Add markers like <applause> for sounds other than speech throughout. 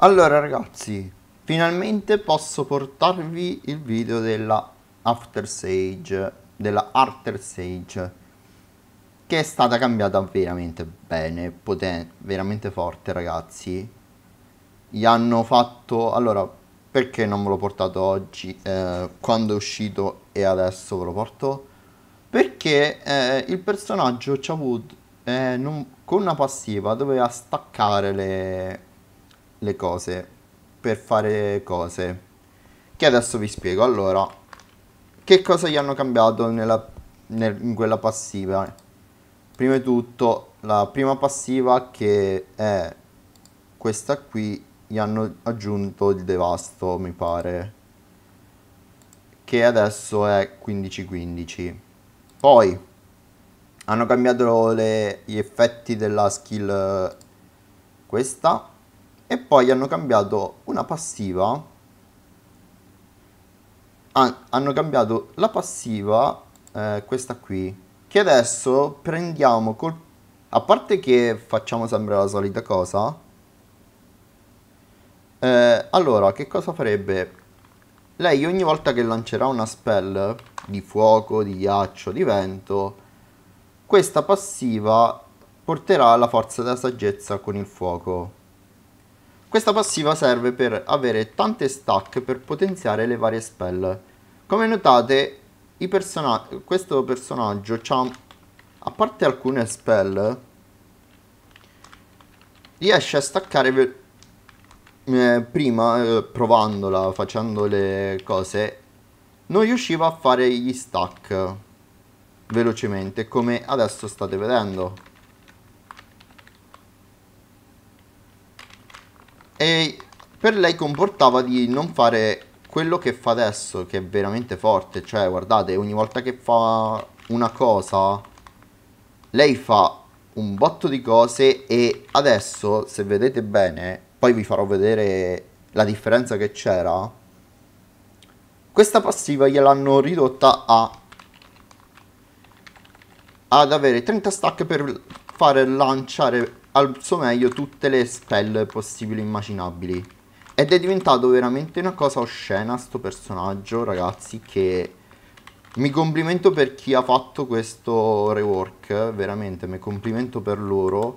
Allora ragazzi, finalmente posso portarvi il video della After Sage, della Arter Sage, che è stata cambiata veramente bene, potente, veramente forte ragazzi. Gli hanno fatto... Allora, perché non ve l'ho portato oggi, eh, quando è uscito e adesso ve lo porto? Perché eh, il personaggio Chavud eh, non, con una passiva doveva staccare le le cose per fare cose che adesso vi spiego allora che cosa gli hanno cambiato nella, nel, in quella passiva prima di tutto la prima passiva che è questa qui gli hanno aggiunto il devasto mi pare che adesso è 15-15 poi hanno cambiato le, gli effetti della skill questa e poi hanno cambiato una passiva ah, hanno cambiato la passiva eh, questa qui che adesso prendiamo col a parte che facciamo sempre la solita cosa eh, allora che cosa farebbe lei ogni volta che lancerà una spell di fuoco di ghiaccio di vento questa passiva porterà la forza della saggezza con il fuoco questa passiva serve per avere tante stack per potenziare le varie spell. Come notate, persona questo personaggio ha, a parte alcune spell, riesce a staccare ve eh, prima, eh, provandola, facendo le cose, non riusciva a fare gli stack velocemente, come adesso state vedendo. e per lei comportava di non fare quello che fa adesso, che è veramente forte, cioè guardate, ogni volta che fa una cosa, lei fa un botto di cose e adesso, se vedete bene, poi vi farò vedere la differenza che c'era, questa passiva gliel'hanno ridotta a ad avere 30 stack per fare lanciare al suo meglio tutte le spell possibili e immaginabili. Ed è diventato veramente una cosa oscena sto personaggio, ragazzi, che mi complimento per chi ha fatto questo rework, veramente, mi complimento per loro,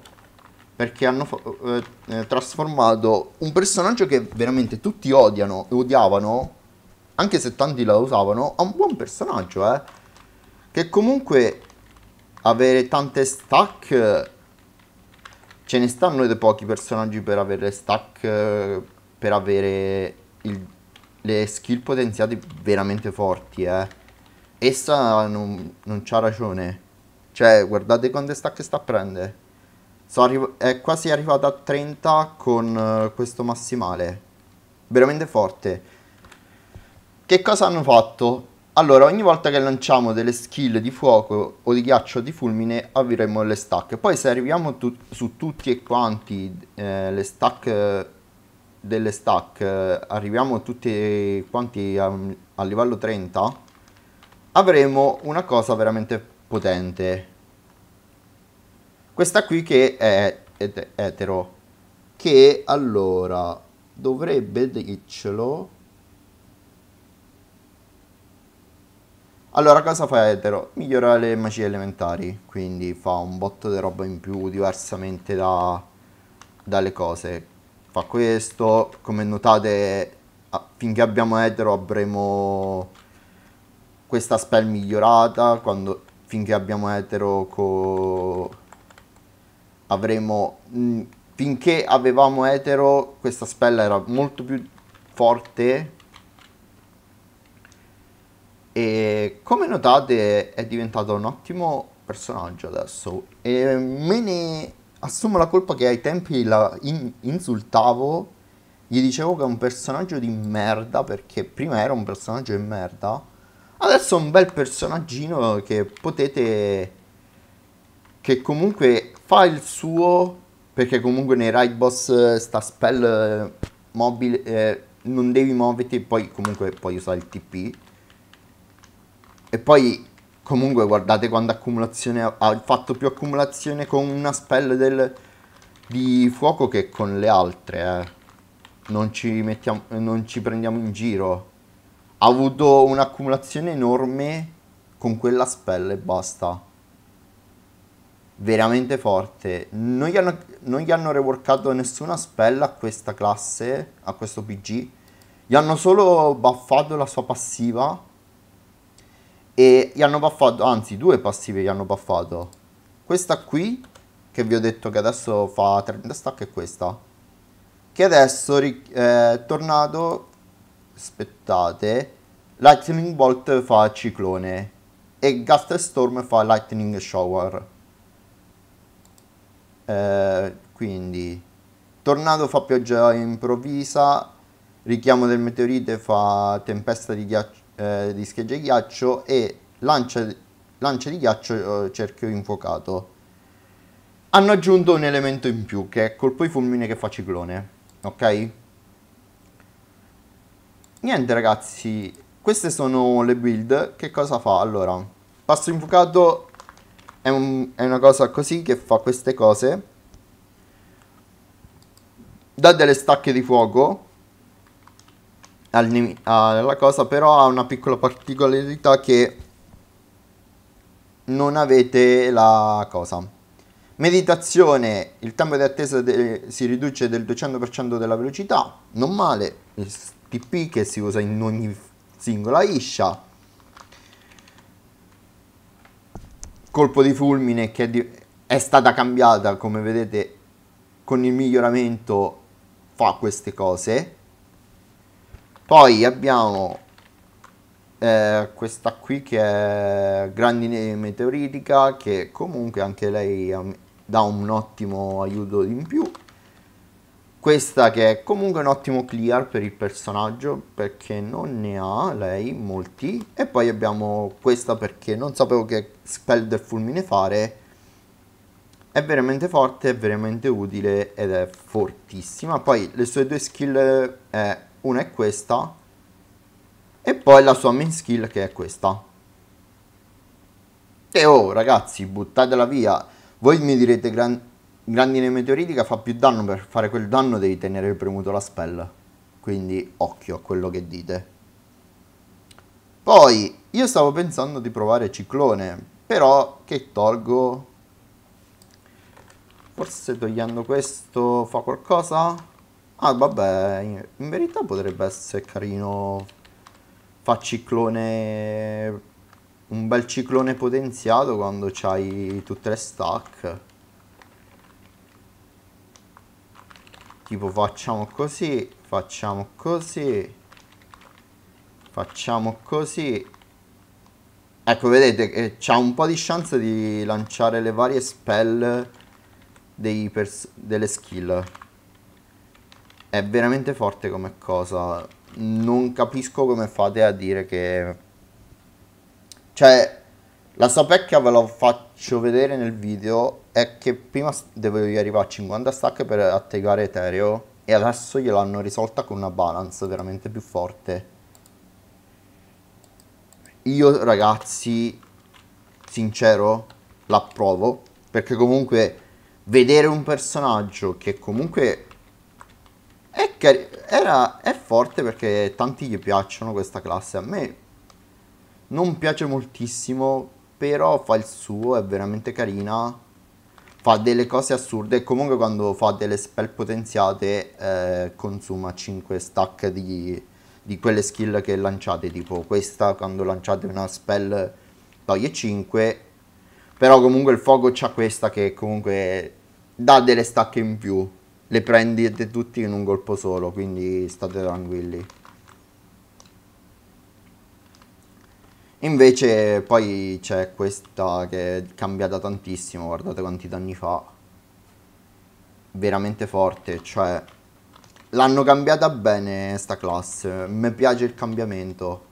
perché hanno eh, eh, trasformato un personaggio che veramente tutti odiano e odiavano, anche se tanti la usavano, a un buon personaggio, eh. Che comunque avere tante stack ce ne stanno dei pochi personaggi per avere stack, eh, per avere il, le skill potenziate veramente forti, eh. Essa non, non c'ha ragione. Cioè, guardate quante stack sta a prendere. è quasi arrivata a 30 con eh, questo massimale. Veramente forte. Che cosa hanno fatto? Allora, ogni volta che lanciamo delle skill di fuoco o di ghiaccio o di fulmine avviremo le stack. Poi se arriviamo tu su tutti e quanti eh, le stack delle stack, eh, arriviamo tutti quanti a, a livello 30, avremo una cosa veramente potente. Questa qui che è et etero, che allora dovrebbe dircelo Allora cosa fa etero? Migliora le magie elementari, quindi fa un botto di roba in più diversamente da, dalle cose. Fa questo, come notate finché abbiamo etero avremo questa spell migliorata, quando, finché abbiamo etero co... avremo... Mh, mm, finché avevamo etero questa spell era molto più forte e come notate è diventato un ottimo personaggio adesso e me ne assumo la colpa che ai tempi la in- insultavo, gli dicevo che è un personaggio di merda perché prima era un personaggio di merda, adesso è un bel personaggino che potete che comunque fa il suo perché comunque nei Raid Boss eh, sta spell eh, mobile eh, non devi muoverti poi comunque puoi usare il TP e poi comunque guardate quando accumulazione ha fatto più accumulazione con una spell del, di fuoco che con le altre eh. non, ci mettiamo, non ci prendiamo in giro ha avuto un'accumulazione enorme con quella spell e basta veramente forte non gli, hanno, non gli hanno reworkato nessuna spell a questa classe a questo PG gli hanno solo buffato la sua passiva e gli hanno buffato, anzi due passive gli hanno buffato. Questa qui, che vi ho detto che adesso fa 30 stack, e questa. Che adesso eh, è tornato, aspettate, Lightning Bolt fa ciclone e Gust fa Lightning Shower. Eh, quindi Tornado fa pioggia improvvisa, richiamo del meteorite fa tempesta di ghiaccio eh, di schegge ghiaccio e lancia, lancia di ghiaccio eh, cerchio infuocato. Hanno aggiunto un elemento in più che è colpo di fulmine che fa ciclone, ok? Niente ragazzi, queste sono le build, che cosa fa? Allora, passo infuocato è, un, è una cosa così che fa queste cose, dà delle stacche di fuoco al, alla cosa, però ha una piccola particolarità che non avete la cosa. Meditazione, il tempo di attesa de, si riduce del 200% della velocità, non male, il TP che si usa in ogni singola iscia. Colpo di fulmine che è, di, è stata cambiata, come vedete, con il miglioramento fa queste cose. Poi abbiamo eh, questa qui che è grandine meteoritica che comunque anche lei dà un ottimo aiuto in più. Questa che è comunque un ottimo clear per il personaggio perché non ne ha lei molti. E poi abbiamo questa perché non sapevo che spell del fulmine fare. È veramente forte, è veramente utile ed è fortissima. Poi le sue due skill è eh, una è questa e poi la sua main skill che è questa. E oh ragazzi, buttatela via. Voi mi direte gran grandine meteoritica fa più danno, per fare quel danno devi tenere premuto la spell. Quindi occhio a quello che dite. Poi io stavo pensando di provare ciclone, però che tolgo? Forse togliendo questo fa qualcosa? Ah, vabbè, in, in verità potrebbe essere carino fa ciclone un bel ciclone potenziato quando c'hai tutte le stack tipo facciamo così facciamo così facciamo così ecco vedete che c'ha un po' di chance di lanciare le varie spell delle skill è veramente forte come cosa. Non capisco come fate a dire che... Cioè, la sapecchia ve la faccio vedere nel video, è che prima devo arrivare a 50 stack per attegare Ethereum e adesso gliel'hanno risolta con una balance veramente più forte. Io ragazzi, sincero, l'approvo, perché comunque vedere un personaggio che comunque è, era, è forte perché tanti gli piacciono questa classe. A me non piace moltissimo, però fa il suo, è veramente carina. Fa delle cose assurde. Comunque quando fa delle spell potenziate eh, consuma 5 stack di, di quelle skill che lanciate. Tipo questa, quando lanciate una spell toglie 5. Però comunque il fuoco c'ha questa che comunque dà delle stacche in più le prendete tutti in un colpo solo, quindi state tranquilli. Invece poi c'è questa che è cambiata tantissimo, guardate quanti danni fa. Veramente forte, cioè l'hanno cambiata bene sta classe, mi piace il cambiamento.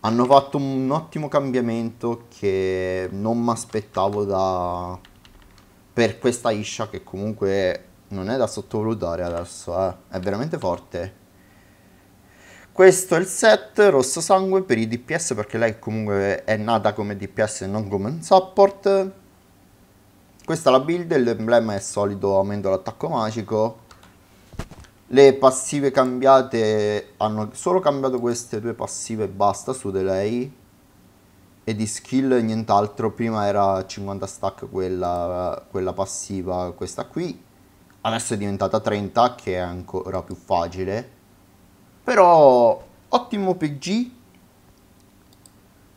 Hanno fatto un ottimo cambiamento che non mi aspettavo da... per questa Isha che comunque non è da sottovalutare adesso, eh. è veramente forte. Questo è il set rosso sangue per i DPS perché lei comunque è nata come DPS e non come un support. Questa è la build, l'emblema è solido aumento l'attacco magico. Le passive cambiate hanno solo cambiato queste due passive e basta su di lei. E di skill nient'altro, prima era 50 stack quella, quella passiva, questa qui adesso è diventata 30 che è ancora più facile però ottimo PG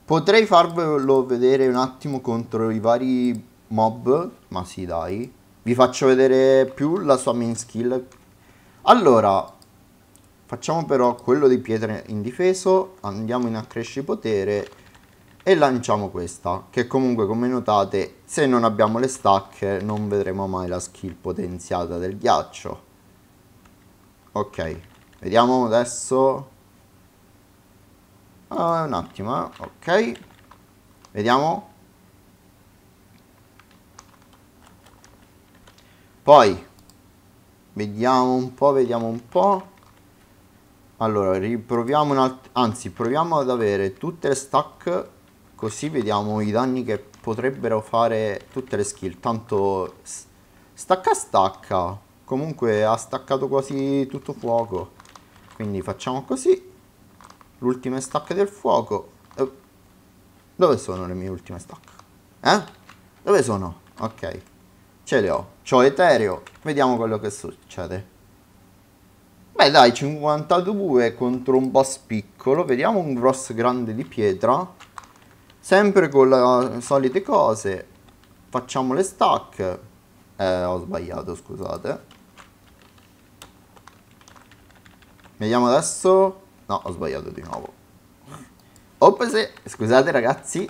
potrei farvelo vedere un attimo contro i vari mob ma sì dai vi faccio vedere più la sua main skill allora facciamo però quello di pietre difeso andiamo in accresci potere e lanciamo questa che comunque come notate se non abbiamo le stacche non vedremo mai la skill potenziata del ghiaccio ok vediamo adesso ah, un attimo eh. ok vediamo poi vediamo un po' vediamo un po' allora riproviamo un altro anzi proviamo ad avere tutte le stack così vediamo i danni che potrebbero fare tutte le skill tanto stacca stacca comunque ha staccato quasi tutto fuoco quindi facciamo così l'ultima stacca del fuoco eh, dove sono le mie ultime stacche? eh? dove sono? ok ce le ho c'ho etereo vediamo quello che succede beh dai 52 contro un boss piccolo vediamo un grosso grande di pietra sempre con le eh, solite cose facciamo le stack eh, ho sbagliato scusate vediamo adesso no ho sbagliato di nuovo Oppose, scusate ragazzi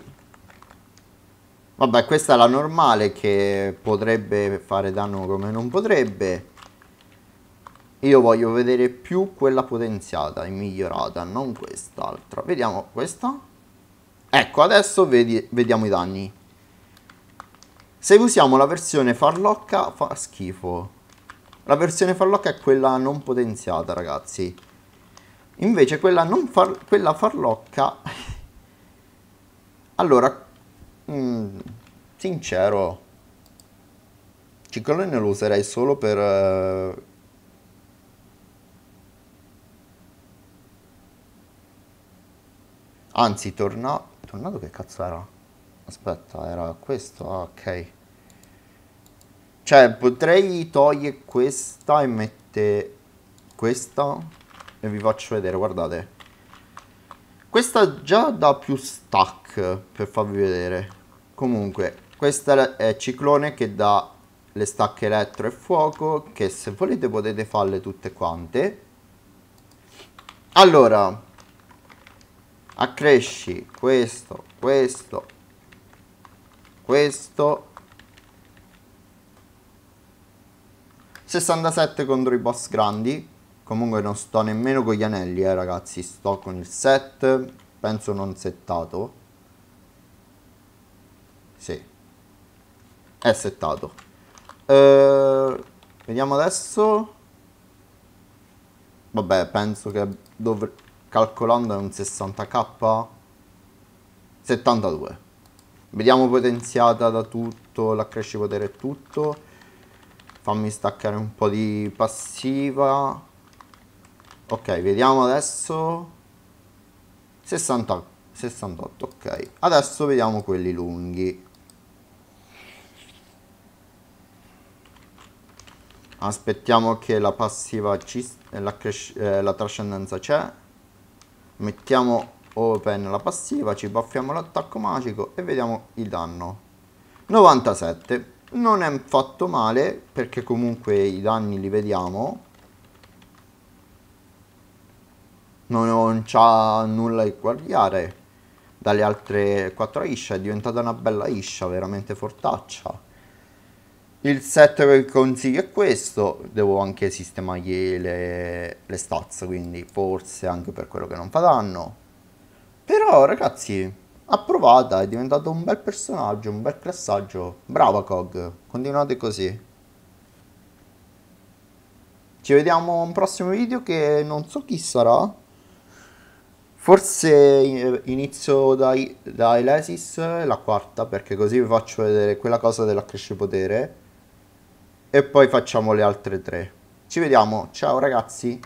Vabbè, questa è la normale che potrebbe fare danno come non potrebbe. Io voglio vedere più quella potenziata e migliorata, non quest'altra. Vediamo questa. Ecco, adesso vedi, vediamo i danni. Se usiamo la versione farlocca fa schifo. La versione farlocca è quella non potenziata, ragazzi. Invece quella, non far, quella farlocca... <laughs> allora, mh, mm, sincero, Ciclone lo userei solo per... Eh, Anzi, torna... tornato che cazzo era? Aspetta, era questo? Ah, ok. Cioè, potrei togliere questa e mettere questa e vi faccio vedere, guardate. Questa già dà più stack, per farvi vedere. Comunque, questa è ciclone che dà le stacche elettro e fuoco, che se volete potete farle tutte quante. Allora, accresci questo, questo, questo 67 contro i boss grandi comunque non sto nemmeno con gli anelli eh ragazzi sto con il set penso non settato sì è settato eh, vediamo adesso vabbè penso che dovrei calcolando è un 60k 72 vediamo potenziata da tutto la crescita potere tutto fammi staccare un po' di passiva ok vediamo adesso 60, 68 ok adesso vediamo quelli lunghi aspettiamo che la passiva ci, eh, la, eh, la trascendenza c'è mettiamo open la passiva, ci baffiamo l'attacco magico e vediamo il danno. 97, non è fatto male perché comunque i danni li vediamo. Non, non c'ha nulla da guardare dalle altre 4 isce, è diventata una bella iscia, veramente fortaccia il set che consiglio è questo, devo anche sistemargli le, le stats, quindi forse anche per quello che non fa danno. Però ragazzi, approvata, è diventato un bel personaggio, un bel classaggio. Brava Cog, continuate così. Ci vediamo a un prossimo video che non so chi sarà. Forse eh, inizio da, da Elesis, la quarta, perché così vi faccio vedere quella cosa dell'accresce potere e poi facciamo le altre tre. Ci vediamo, ciao ragazzi!